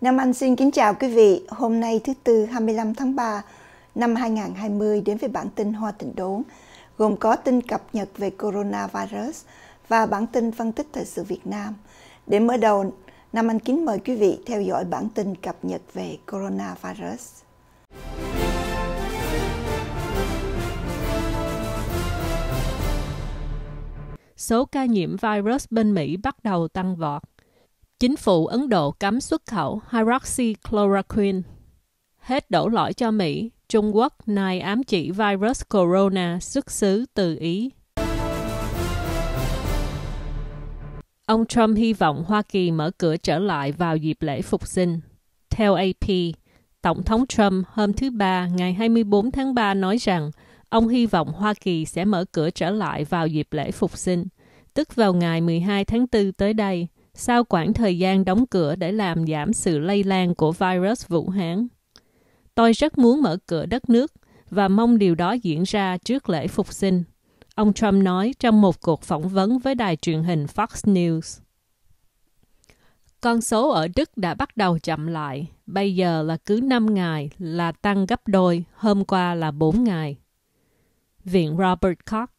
Nam Anh xin kính chào quý vị. Hôm nay thứ Tư 25 tháng 3 năm 2020 đến với bản tin Hoa Tịnh Đốn, gồm có tin cập nhật về coronavirus và bản tin phân tích thời sự Việt Nam. Để mở đầu, Nam Anh kính mời quý vị theo dõi bản tin cập nhật về coronavirus. Số ca nhiễm virus bên Mỹ bắt đầu tăng vọt Chính phủ Ấn Độ cấm xuất khẩu hydroxychloroquine. Hết đổ lỗi cho Mỹ, Trung Quốc nay ám chỉ virus corona xuất xứ từ Ý. Ông Trump hy vọng Hoa Kỳ mở cửa trở lại vào dịp lễ phục sinh. Theo AP, Tổng thống Trump hôm thứ Ba ngày 24 tháng 3 nói rằng ông hy vọng Hoa Kỳ sẽ mở cửa trở lại vào dịp lễ phục sinh, tức vào ngày 12 tháng 4 tới đây – sau quãng thời gian đóng cửa để làm giảm sự lây lan của virus Vũ Hán. Tôi rất muốn mở cửa đất nước và mong điều đó diễn ra trước lễ phục sinh, ông Trump nói trong một cuộc phỏng vấn với đài truyền hình Fox News. Con số ở Đức đã bắt đầu chậm lại, bây giờ là cứ 5 ngày là tăng gấp đôi, hôm qua là 4 ngày. Viện Robert Koch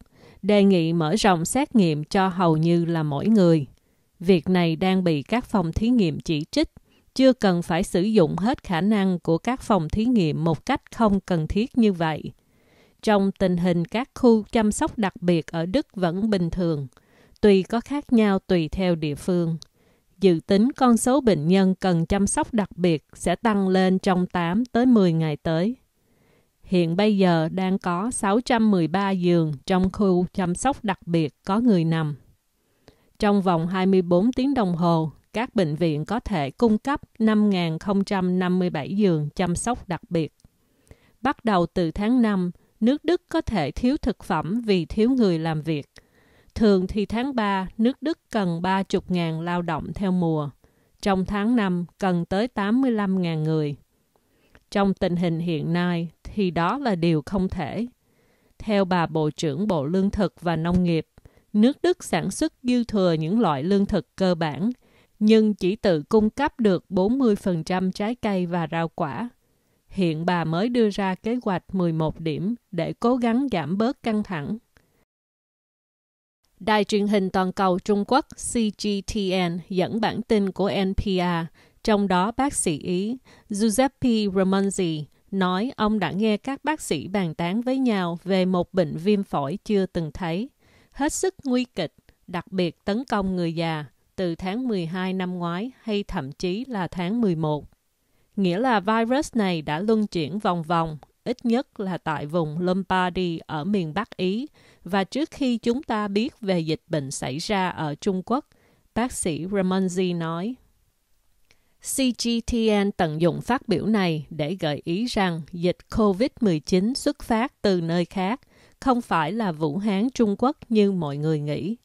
đề nghị mở rộng xét nghiệm cho hầu như là mỗi người – Việc này đang bị các phòng thí nghiệm chỉ trích, chưa cần phải sử dụng hết khả năng của các phòng thí nghiệm một cách không cần thiết như vậy. Trong tình hình các khu chăm sóc đặc biệt ở Đức vẫn bình thường, tuy có khác nhau tùy theo địa phương. Dự tính con số bệnh nhân cần chăm sóc đặc biệt sẽ tăng lên trong 8 tới 10 ngày tới. Hiện bây giờ đang có 613 giường trong khu chăm sóc đặc biệt có người nằm. Trong vòng 24 tiếng đồng hồ, các bệnh viện có thể cung cấp 5.057 giường chăm sóc đặc biệt. Bắt đầu từ tháng 5, nước Đức có thể thiếu thực phẩm vì thiếu người làm việc. Thường thì tháng 3, nước Đức cần 30.000 lao động theo mùa. Trong tháng 5, cần tới 85.000 người. Trong tình hình hiện nay, thì đó là điều không thể. Theo bà Bộ trưởng Bộ Lương thực và Nông nghiệp, nước Đức sản xuất dư thừa những loại lương thực cơ bản, nhưng chỉ tự cung cấp được 40% trái cây và rau quả. Hiện bà mới đưa ra kế hoạch 11 điểm để cố gắng giảm bớt căng thẳng. Đài truyền hình toàn cầu Trung Quốc CGTN dẫn bản tin của NPR, trong đó bác sĩ Ý Giuseppe Ramonzi nói ông đã nghe các bác sĩ bàn tán với nhau về một bệnh viêm phổi chưa từng thấy – hết sức nguy kịch, đặc biệt tấn công người già từ tháng 12 năm ngoái hay thậm chí là tháng 11. Nghĩa là virus này đã luân chuyển vòng vòng, ít nhất là tại vùng Lombardy ở miền Bắc Ý. Và trước khi chúng ta biết về dịch bệnh xảy ra ở Trung Quốc, bác sĩ Ramonzi nói, CGTN tận dụng phát biểu này để gợi ý rằng dịch COVID-19 xuất phát từ nơi khác không phải là Vũ Hán Trung Quốc như mọi người nghĩ.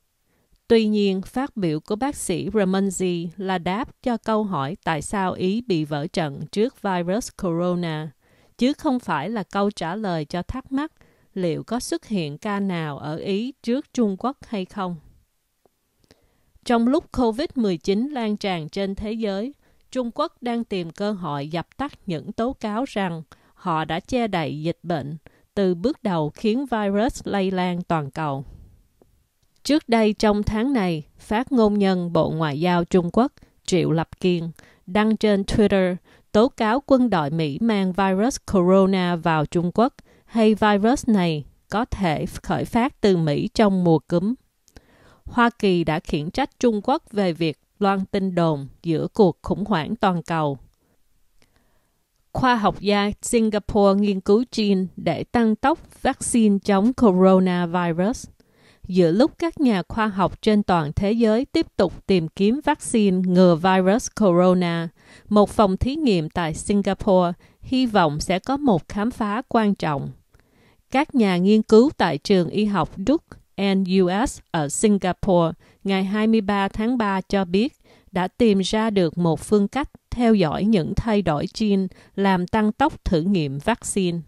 Tuy nhiên, phát biểu của bác sĩ Ramonzi là đáp cho câu hỏi tại sao Ý bị vỡ trận trước virus corona, chứ không phải là câu trả lời cho thắc mắc liệu có xuất hiện ca nào ở Ý trước Trung Quốc hay không. Trong lúc COVID-19 lan tràn trên thế giới, Trung Quốc đang tìm cơ hội dập tắt những tố cáo rằng họ đã che đậy dịch bệnh – từ bước đầu khiến virus lây lan toàn cầu. Trước đây trong tháng này, phát ngôn nhân Bộ Ngoại giao Trung Quốc Triệu Lập Kiên đăng trên Twitter tố cáo quân đội Mỹ mang virus corona vào Trung Quốc hay virus này có thể khởi phát từ Mỹ trong mùa cúm. Hoa Kỳ đã khiển trách Trung Quốc về việc loan tin đồn giữa cuộc khủng hoảng toàn cầu khoa học gia Singapore nghiên cứu gene để tăng tốc vaccine chống coronavirus. Giữa lúc các nhà khoa học trên toàn thế giới tiếp tục tìm kiếm vaccine ngừa virus corona, một phòng thí nghiệm tại Singapore hy vọng sẽ có một khám phá quan trọng. Các nhà nghiên cứu tại trường y học Duke NUS ở Singapore ngày 23 tháng 3 cho biết đã tìm ra được một phương cách theo dõi những thay đổi gen làm tăng tốc thử nghiệm vaccine.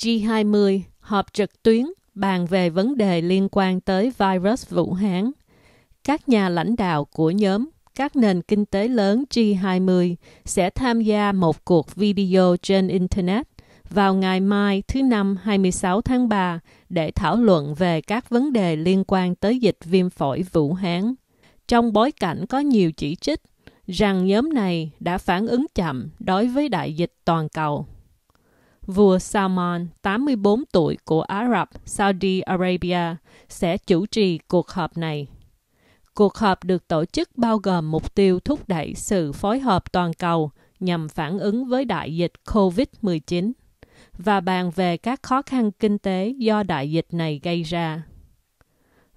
G20 họp trực tuyến bàn về vấn đề liên quan tới virus Vũ Hán. Các nhà lãnh đạo của nhóm các nền kinh tế lớn G20 sẽ tham gia một cuộc video trên Internet vào ngày mai thứ Năm 26 tháng 3 để thảo luận về các vấn đề liên quan tới dịch viêm phổi Vũ Hán. Trong bối cảnh có nhiều chỉ trích rằng nhóm này đã phản ứng chậm đối với đại dịch toàn cầu. Vua Salman, 84 tuổi của Ả Rập, Saudi Arabia, sẽ chủ trì cuộc họp này. Cuộc họp được tổ chức bao gồm mục tiêu thúc đẩy sự phối hợp toàn cầu nhằm phản ứng với đại dịch COVID-19 và bàn về các khó khăn kinh tế do đại dịch này gây ra.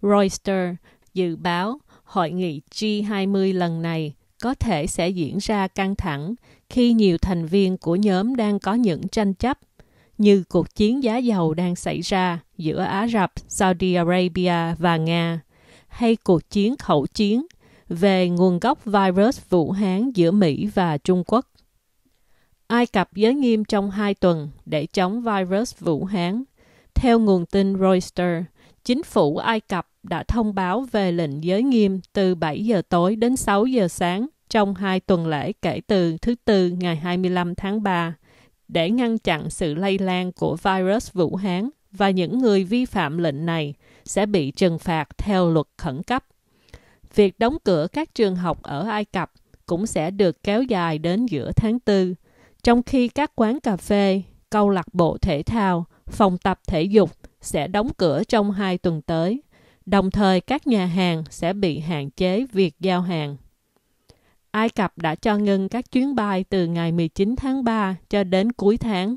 Reuters dự báo hội nghị G20 lần này có thể sẽ diễn ra căng thẳng khi nhiều thành viên của nhóm đang có những tranh chấp như cuộc chiến giá dầu đang xảy ra giữa Ả Rập, Saudi Arabia và Nga hay cuộc chiến khẩu chiến về nguồn gốc virus Vũ Hán giữa Mỹ và Trung Quốc. Ai Cập giới nghiêm trong hai tuần để chống virus Vũ Hán. Theo nguồn tin Reuters, chính phủ Ai Cập đã thông báo về lệnh giới nghiêm từ 7 giờ tối đến 6 giờ sáng trong hai tuần lễ kể từ thứ Tư ngày 25 tháng 3 để ngăn chặn sự lây lan của virus Vũ Hán và những người vi phạm lệnh này sẽ bị trừng phạt theo luật khẩn cấp. Việc đóng cửa các trường học ở Ai Cập cũng sẽ được kéo dài đến giữa tháng 4, trong khi các quán cà phê, câu lạc bộ thể thao, phòng tập thể dục sẽ đóng cửa trong hai tuần tới. Đồng thời, các nhà hàng sẽ bị hạn chế việc giao hàng. Ai Cập đã cho ngừng các chuyến bay từ ngày 19 tháng 3 cho đến cuối tháng.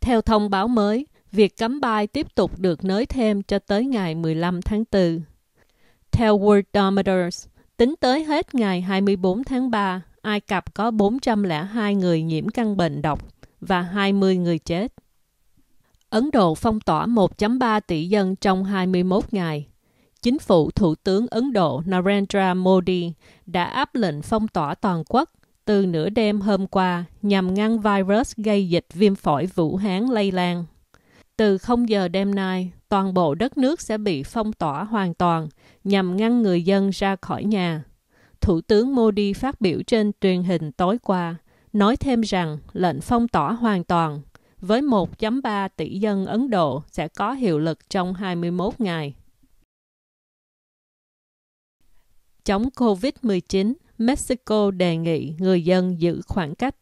Theo thông báo mới, việc cấm bay tiếp tục được nới thêm cho tới ngày 15 tháng 4. Theo Worldometers, tính tới hết ngày 24 tháng 3, Ai Cập có 402 người nhiễm căn bệnh độc và 20 người chết. Ấn Độ phong tỏa 1.3 tỷ dân trong 21 ngày – chính phủ Thủ tướng Ấn Độ Narendra Modi đã áp lệnh phong tỏa toàn quốc từ nửa đêm hôm qua nhằm ngăn virus gây dịch viêm phổi Vũ Hán lây lan. Từ 0 giờ đêm nay, toàn bộ đất nước sẽ bị phong tỏa hoàn toàn nhằm ngăn người dân ra khỏi nhà. Thủ tướng Modi phát biểu trên truyền hình tối qua, nói thêm rằng lệnh phong tỏa hoàn toàn với 1.3 tỷ dân Ấn Độ sẽ có hiệu lực trong 21 ngày. chống COVID-19, Mexico đề nghị người dân giữ khoảng cách.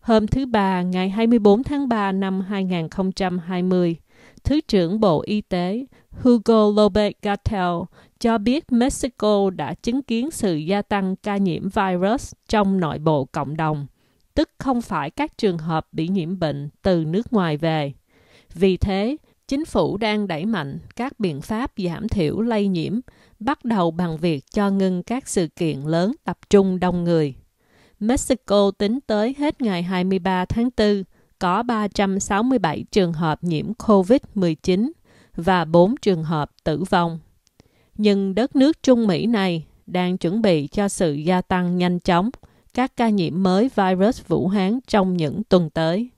Hôm thứ Ba, ngày 24 tháng 3 năm 2020, Thứ trưởng Bộ Y tế Hugo López Gatell cho biết Mexico đã chứng kiến sự gia tăng ca nhiễm virus trong nội bộ cộng đồng, tức không phải các trường hợp bị nhiễm bệnh từ nước ngoài về. Vì thế, chính phủ đang đẩy mạnh các biện pháp giảm thiểu lây nhiễm, bắt đầu bằng việc cho ngưng các sự kiện lớn tập trung đông người. Mexico tính tới hết ngày 23 tháng 4 có 367 trường hợp nhiễm COVID-19 và 4 trường hợp tử vong. Nhưng đất nước Trung Mỹ này đang chuẩn bị cho sự gia tăng nhanh chóng các ca nhiễm mới virus Vũ Hán trong những tuần tới.